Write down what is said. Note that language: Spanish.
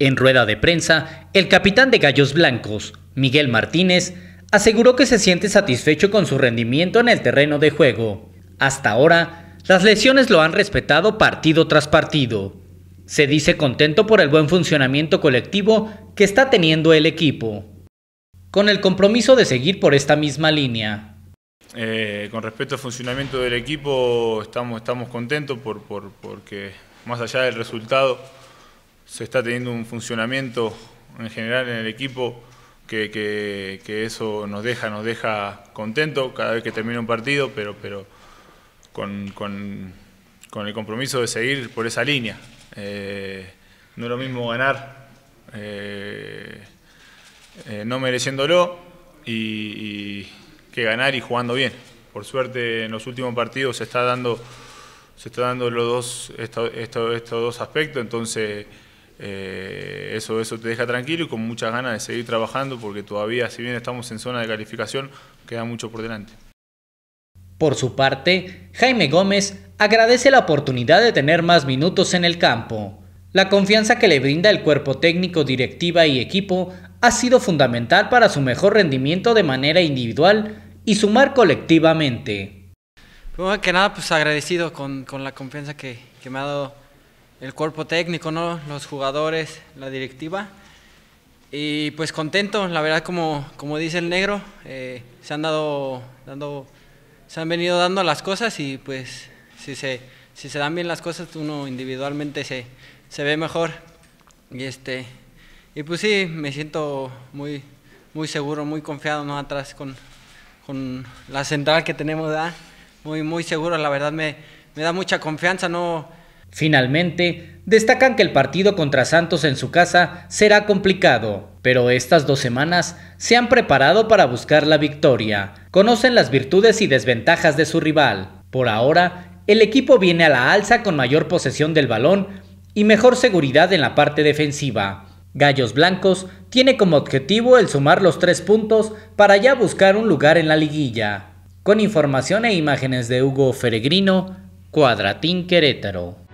En rueda de prensa, el capitán de Gallos Blancos, Miguel Martínez, aseguró que se siente satisfecho con su rendimiento en el terreno de juego. Hasta ahora, las lesiones lo han respetado partido tras partido. Se dice contento por el buen funcionamiento colectivo que está teniendo el equipo, con el compromiso de seguir por esta misma línea. Eh, con respecto al funcionamiento del equipo, estamos, contentos porque más allá del resultado, se está teniendo un funcionamiento en general en el equipo que, eso nos deja, nos deja contento cada vez que termina un partido, pero, pero con, el compromiso de seguir por esa línea. Eh, no es lo mismo ganar eh, eh, no mereciéndolo y, que ganar y jugando bien. Por suerte en los últimos partidos se está dando, se está dando los dos, estos, estos dos aspectos, entonces eh, eso, eso te deja tranquilo y con muchas ganas de seguir trabajando porque todavía, si bien estamos en zona de calificación, queda mucho por delante. Por su parte, Jaime Gómez agradece la oportunidad de tener más minutos en el campo. La confianza que le brinda el cuerpo técnico, directiva y equipo ha sido fundamental para su mejor rendimiento de manera individual y sumar colectivamente. Primero que nada, pues agradecido con, la confianza que, que me ha dado el cuerpo técnico, ¿no? los jugadores, la directiva. Y pues contento, la verdad como, como dice el negro, eh, se han dado, dando, se han venido dando las cosas y pues si se, si se dan bien las cosas uno individualmente se, se ve mejor. Y este y pues sí, me siento muy, muy seguro, muy confiado ¿no? atrás con, la central que tenemos, ¿verdad? muy, muy seguro, la verdad me, me da mucha confianza, no Finalmente, destacan que el partido contra Santos en su casa será complicado, pero estas dos semanas se han preparado para buscar la victoria, conocen las virtudes y desventajas de su rival. Por ahora, el equipo viene a la alza con mayor posesión del balón y mejor seguridad en la parte defensiva. Gallos Blancos tiene como objetivo el sumar los tres puntos para ya buscar un lugar en la liguilla. Con información e imágenes de Hugo Feregrino, Cuadratín Querétaro.